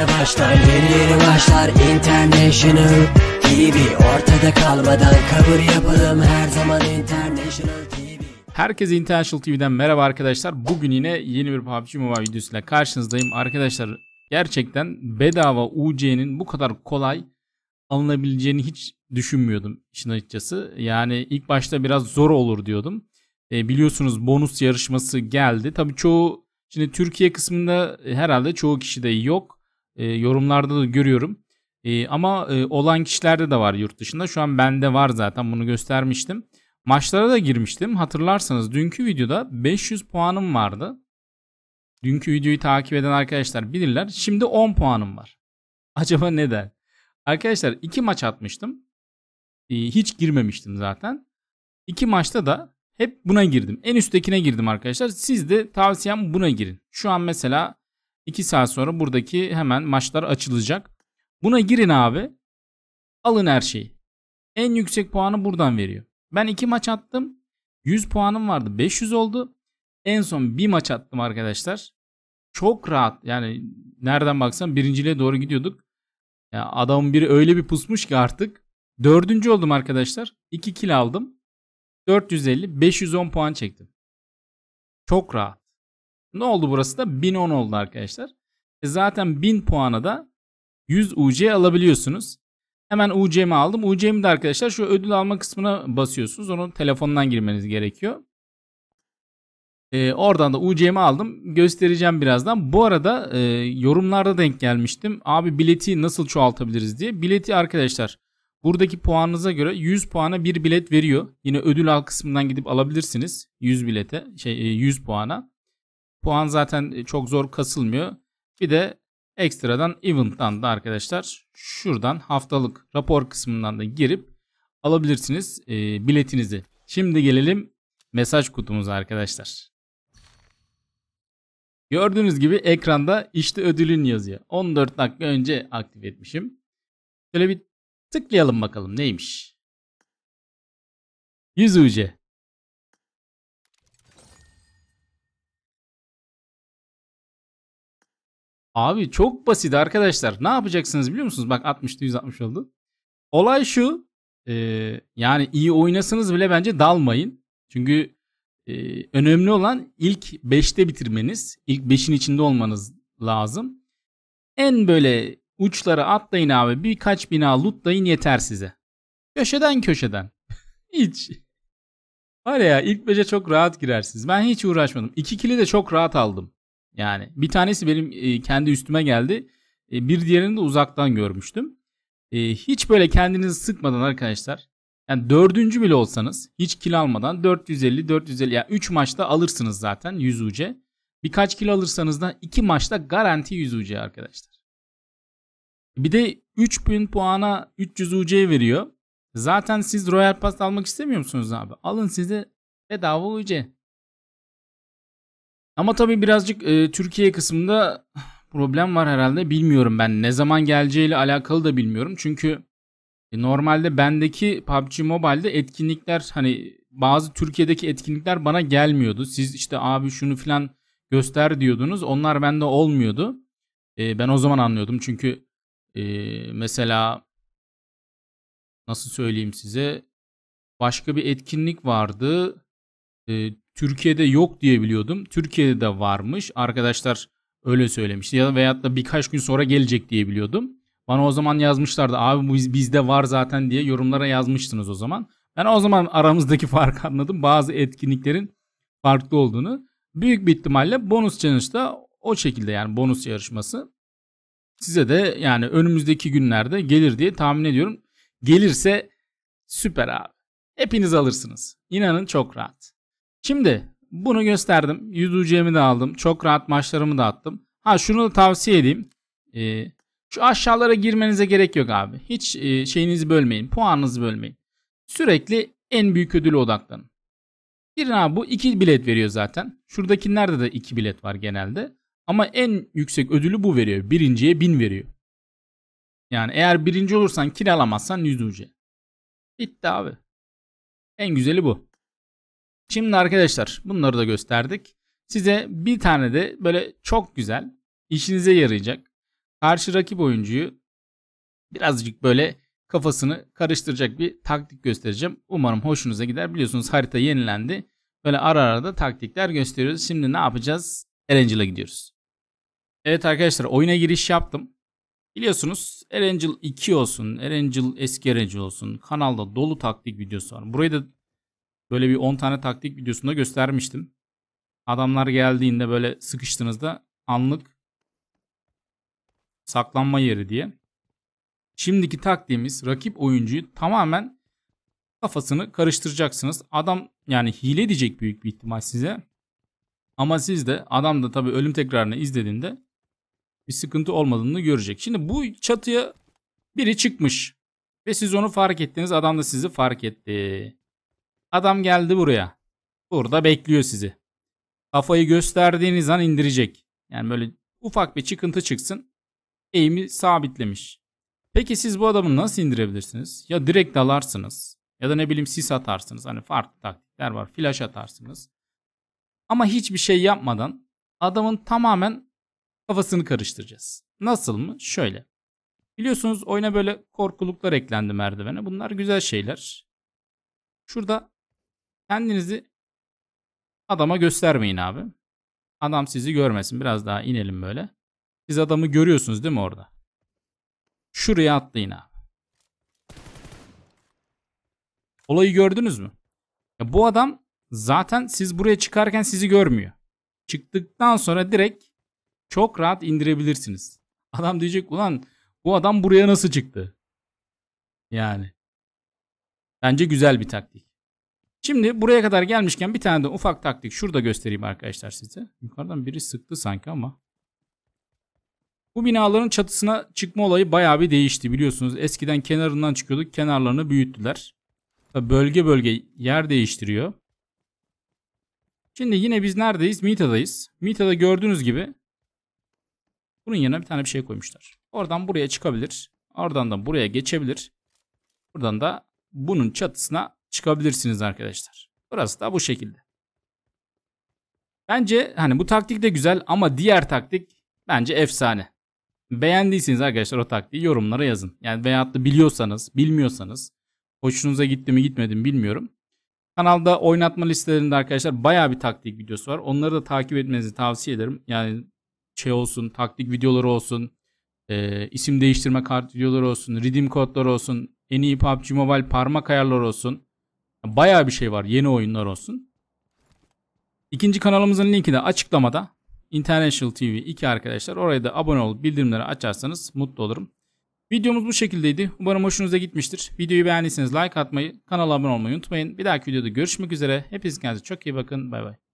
yeni başlar Yeni yeni başlar International TV Ortada kalmadan cover yapalım Her zaman International TV Herkese International TV'den merhaba arkadaşlar. Bugün yine yeni bir PUBG Mobile videosuyla karşınızdayım. Arkadaşlar gerçekten bedava UC'nin bu kadar kolay alınabileceğini hiç düşünmüyordum işin açıkçası. Yani ilk başta biraz zor olur diyordum. E, biliyorsunuz bonus yarışması geldi. Tabii çoğu şimdi Türkiye kısmında herhalde çoğu kişi de yok e, yorumlarda da görüyorum. E, ama e, olan kişilerde de var yurt dışında. Şu an bende var zaten bunu göstermiştim. Maçlara da girmiştim. Hatırlarsanız dünkü videoda 500 puanım vardı. Dünkü videoyu takip eden arkadaşlar bilirler. Şimdi 10 puanım var. Acaba neden? Arkadaşlar 2 maç atmıştım. E, hiç girmemiştim zaten. 2 maçta da hep buna girdim. En üsttekine girdim arkadaşlar. Siz de tavsiyem buna girin. Şu an mesela 2 saat sonra buradaki hemen maçlar açılacak. Buna girin abi. Alın her şeyi. En yüksek puanı buradan veriyor. Ben 2 maç attım. 100 puanım vardı. 500 oldu. En son bir maç attım arkadaşlar. Çok rahat. Yani nereden baksan birinciliğe doğru gidiyorduk. Ya adamın biri öyle bir pusmuş ki artık. Dördüncü oldum arkadaşlar. 2 kill aldım. 450, 510 puan çektim. Çok rahat. Ne oldu burası da? 1010 oldu arkadaşlar. E zaten 1000 puana da 100 UC alabiliyorsunuz. Hemen UC'mi aldım. UC'mi de arkadaşlar şu ödül alma kısmına basıyorsunuz. Onu telefondan girmeniz gerekiyor. Ee, oradan da UC'mi aldım. Göstereceğim birazdan. Bu arada e, yorumlarda denk gelmiştim. Abi bileti nasıl çoğaltabiliriz diye. Bileti arkadaşlar buradaki puanınıza göre 100 puana bir bilet veriyor. Yine ödül al kısmından gidip alabilirsiniz. 100 bilete şey 100 e, puana. Puan zaten e, çok zor kasılmıyor. Bir de ekstradan event'tan da arkadaşlar şuradan haftalık rapor kısmından da girip alabilirsiniz e, biletinizi. Şimdi gelelim mesaj kutumuza arkadaşlar. Gördüğünüz gibi ekranda işte ödülün yazıyor. 14 dakika önce aktif etmişim. Şöyle bir tıklayalım bakalım neymiş. 100 UC. Abi çok basit arkadaşlar. Ne yapacaksınız biliyor musunuz? Bak 60'da 160 oldu. Olay şu. E, yani iyi oynasanız bile bence dalmayın. Çünkü e, önemli olan ilk 5'te bitirmeniz. ilk 5'in içinde olmanız lazım. En böyle uçlara atlayın abi. Birkaç bina lootlayın yeter size. Köşeden köşeden. hiç. Var ya ilk 5'e çok rahat girersiniz. Ben hiç uğraşmadım. İki kili de çok rahat aldım. Yani bir tanesi benim e, kendi üstüme geldi. E, bir diğerini de uzaktan görmüştüm. E, hiç böyle kendinizi sıkmadan arkadaşlar. Yani dördüncü bile olsanız hiç kilo almadan 450 450 yani 3 maçta alırsınız zaten 100 UC. Birkaç kilo alırsanız da 2 maçta garanti 100 UC arkadaşlar. Bir de 3000 puana 300 UC veriyor. Zaten siz Royal Pass almak istemiyor musunuz abi? Alın size bedava UC. Ama tabii birazcık e, Türkiye kısmında problem var herhalde. Bilmiyorum ben ne zaman geleceğiyle alakalı da bilmiyorum. Çünkü e, normalde bendeki PUBG Mobile'de etkinlikler hani bazı Türkiye'deki etkinlikler bana gelmiyordu. Siz işte abi şunu filan göster diyordunuz. Onlar bende olmuyordu. E, ben o zaman anlıyordum. Çünkü e, mesela nasıl söyleyeyim size başka bir etkinlik vardı. E, Türkiye'de yok diye biliyordum. Türkiye'de de varmış. Arkadaşlar öyle söylemişti. Ya da veyahut da birkaç gün sonra gelecek diye biliyordum. Bana o zaman yazmışlardı. Abi biz, bizde var zaten diye yorumlara yazmıştınız o zaman. Ben o zaman aramızdaki fark anladım. Bazı etkinliklerin farklı olduğunu. Büyük bir ihtimalle bonus challenge'da o şekilde yani bonus yarışması. Size de yani önümüzdeki günlerde gelir diye tahmin ediyorum. Gelirse süper abi. Hepiniz alırsınız. İnanın çok rahat. Şimdi bunu gösterdim. Yüzücemi de aldım. Çok rahat maçlarımı da attım. Ha şunu da tavsiye edeyim. Ee, şu aşağılara girmenize gerek yok abi. Hiç e, şeyinizi bölmeyin. Puanınızı bölmeyin. Sürekli en büyük ödüle odaklanın. Girin abi bu 2 bilet veriyor zaten. Şuradakilerde de 2 bilet var genelde. Ama en yüksek ödülü bu veriyor. Birinciye 1000 veriyor. Yani eğer birinci olursan kiralamazsan 100 ucu. Bitti abi. En güzeli bu. Şimdi arkadaşlar bunları da gösterdik. Size bir tane de böyle çok güzel işinize yarayacak karşı rakip oyuncuyu birazcık böyle kafasını karıştıracak bir taktik göstereceğim. Umarım hoşunuza gider. Biliyorsunuz harita yenilendi. Böyle ara ara da taktikler gösteriyoruz. Şimdi ne yapacağız? Erangel'a gidiyoruz. Evet arkadaşlar oyuna giriş yaptım. Biliyorsunuz Erangel 2 olsun, Erangel eski Erangel olsun kanalda dolu taktik videosu var. Burayı da Böyle bir 10 tane taktik videosunda göstermiştim. Adamlar geldiğinde böyle sıkıştığınızda anlık saklanma yeri diye. Şimdiki taktiğimiz rakip oyuncuyu tamamen kafasını karıştıracaksınız. Adam yani hile edecek büyük bir ihtimal size. Ama siz de adam da tabii ölüm tekrarını izlediğinde bir sıkıntı olmadığını görecek. Şimdi bu çatıya biri çıkmış ve siz onu fark ettiniz. Adam da sizi fark etti. Adam geldi buraya. Burada bekliyor sizi. Kafayı gösterdiğiniz an indirecek. Yani böyle ufak bir çıkıntı çıksın. Eğimi sabitlemiş. Peki siz bu adamı nasıl indirebilirsiniz? Ya direkt dalarsınız. Ya da ne bileyim sis atarsınız. Hani farklı taktikler var. Flash atarsınız. Ama hiçbir şey yapmadan adamın tamamen kafasını karıştıracağız. Nasıl mı? Şöyle. Biliyorsunuz oyuna böyle korkuluklar eklendi merdivene. Bunlar güzel şeyler. Şurada Kendinizi adama göstermeyin abi. Adam sizi görmesin. Biraz daha inelim böyle. Siz adamı görüyorsunuz değil mi orada? Şuraya atlayın abi. Olayı gördünüz mü? Ya bu adam zaten siz buraya çıkarken sizi görmüyor. Çıktıktan sonra direkt çok rahat indirebilirsiniz. Adam diyecek ulan bu adam buraya nasıl çıktı? Yani. Bence güzel bir taktik. Şimdi buraya kadar gelmişken bir tane de ufak taktik şurada göstereyim arkadaşlar size. Yukarıdan biri sıktı sanki ama. Bu binaların çatısına çıkma olayı bayağı bir değişti biliyorsunuz. Eskiden kenarından çıkıyorduk kenarlarını büyüttüler. bölge bölge yer değiştiriyor. Şimdi yine biz neredeyiz? Mita'dayız. Mita'da gördüğünüz gibi bunun yanına bir tane bir şey koymuşlar. Oradan buraya çıkabilir. Oradan da buraya geçebilir. Buradan da bunun çatısına çıkabilirsiniz arkadaşlar. Burası da bu şekilde. Bence hani bu taktik de güzel ama diğer taktik bence efsane. Beğendiyseniz arkadaşlar o taktiği yorumlara yazın. Yani veyahut da biliyorsanız, bilmiyorsanız, hoşunuza gitti mi gitmedi mi bilmiyorum. Kanalda oynatma listelerinde arkadaşlar baya bir taktik videosu var. Onları da takip etmenizi tavsiye ederim. Yani şey olsun, taktik videoları olsun, e, isim değiştirme kart videoları olsun, redeem kodları olsun, en iyi PUBG Mobile parmak ayarları olsun. Bayağı bir şey var. Yeni oyunlar olsun. İkinci kanalımızın linki de açıklamada. International TV 2 arkadaşlar. Oraya da abone olup bildirimleri açarsanız mutlu olurum. Videomuz bu şekildeydi. Umarım hoşunuza gitmiştir. Videoyu beğendiyseniz like atmayı, kanala abone olmayı unutmayın. Bir dahaki videoda görüşmek üzere. Hepiniz kendinize çok iyi bakın. Bay bay.